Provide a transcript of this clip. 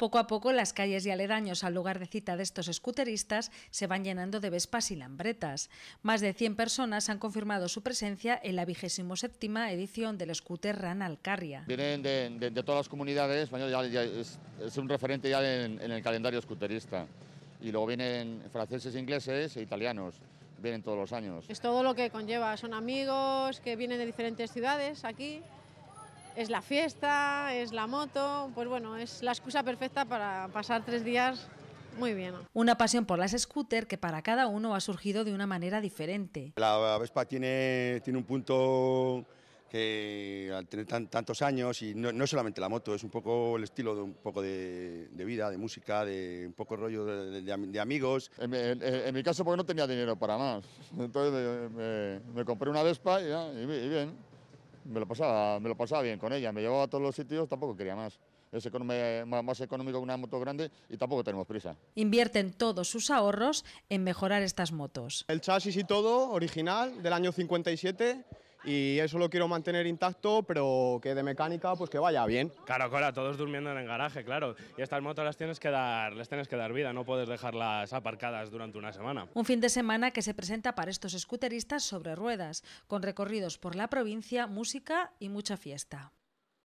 Poco a poco las calles y aledaños al lugar de cita de estos escuteristas se van llenando de vespas y lambretas. Más de 100 personas han confirmado su presencia en la vigésimo edición del scooter Ran Alcarria. Vienen de, todas las comunidades, es, un referente ya en, el calendario scooterista. Y luego vienen franceses, ingleses e italianos vienen todos los años. Es todo lo que conlleva, son amigos que vienen de diferentes ciudades aquí es la fiesta, es la moto, pues bueno, es la excusa perfecta para pasar tres días muy bien. Una pasión por las scooters que para cada uno ha surgido de una manera diferente. La Vespa tiene, tiene un punto que al tener tantos años, y no, solamente la moto, es un poco el estilo de un poco de, vida, de música, de un poco rollo de, amigos. En, mi caso porque no tenía dinero para más, entonces me, compré una Vespa y, ya, y bien me lo, pasaba, me lo pasaba bien con ella, me llevaba a todos los sitios, tampoco quería más. Es más económico que una moto grande y tampoco tenemos prisa. Invierten todos sus ahorros en mejorar estas motos. El chasis y todo, original, del año 57 y eso lo quiero mantener intacto, pero que de mecánica pues que vaya bien. Claro, claro, todos durmiendo en el garaje, claro. Y estas motos las tienes que dar, les tienes que dar vida, no puedes dejarlas aparcadas durante una semana. Un fin de semana que se presenta para estos scooteristas sobre ruedas, con recorridos por la provincia, música y mucha fiesta.